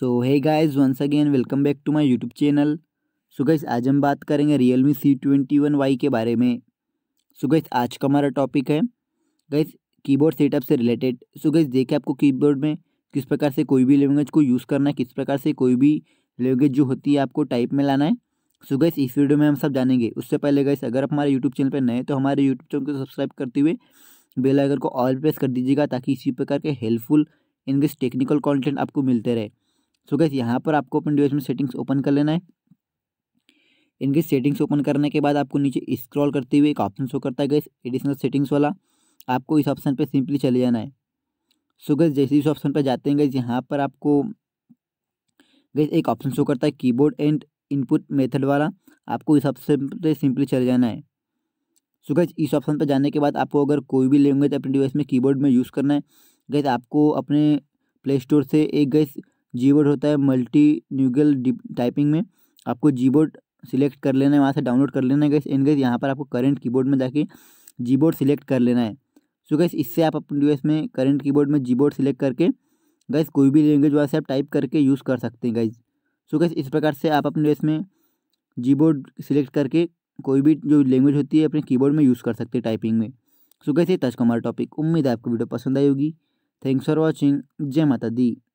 so hi guys once again welcome back to my YouTube channel so guys आज हम बात करेंगे Realme C twenty one Y के बारे में सो so गाइज आज का हमारा टॉपिक है गाइज कीबोर्ड सेटअप से रिलेटेड सो गाइज देखें आपको कीबोर्ड में किस प्रकार से कोई भी लैंग्वेज को यूज़ करना है किस प्रकार से कोई भी लैंग्वेज जो होती है आपको टाइप में लाना है सो गैस इस वीडियो में हम सब जानेंगे उससे पहले गैस अगर आप हमारे यूट्यूब चैनल पर नए तो हमारे यूट्यूब चैनल को सब्सक्राइब करते हुए बेल आइकन को ऑल प्रेस कर दीजिएगा ताकि इसी प्रकार के हेल्पफुल इंग्लिश टेक्निकल कंटेंट आपको मिलते रहे सो गैस यहाँ पर आपको अपने डिवाइस में सेटिंग्स ओपन कर लेना है इनकी सेटिंग्स ओपन करने के बाद आपको नीचे स्क्रॉल करते हुए एक ऑप्शन शो करता है गैस एडिशनल सेटिंग्स वाला आपको इस ऑप्शन पर सिंपली चले जाना है सो गैस जैसे इस ऑप्शन पर जाते हैं गैस यहाँ पर आपको गैस एक ऑप्शन शो करता है कीबोर्ड एंड इनपुट मेथड वाला आपको इस ऑप्शन पर सिंपली चले जाना है सो गैस इस ऑप्शन पर जाने के बाद आपको अगर कोई भी लैंग्वेज अपने डिवाइस में कीबोर्ड में यूज़ करना है गैस आपको अपने प्ले स्टोर से एक गैस जीबोर्ड होता है मल्टी न्यूगल टाइपिंग में आपको जीबोर्ड सिलेक्ट कर लेना है वहाँ से डाउनलोड कर लेना है गैस एंड गैस यहाँ पर आपको करंट कीबोर्ड में जाके जीबोर्ड सिलेक्ट कर लेना है सो गैस इससे आप अपने डिवाइस में करंट कीबोर्ड में जीबोर्ड सिलेक्ट करके गैस कोई भी लैंग्वेज वहाँ से आप टाइप करके यूज़ कर सकते हैं गैस सो गैस इस प्रकार से आप अपने डिवाइस में जी सिलेक्ट करके कोई भी जो लैंग्वेज होती है अपने कीबोर्ड में यूज़ कर सकते हैं टाइपिंग में सो गैस ये टच कमार टॉपिक उम्मीद है आपको वीडियो पसंद आई होगी थैंक्स फॉर वॉचिंग जय माता दी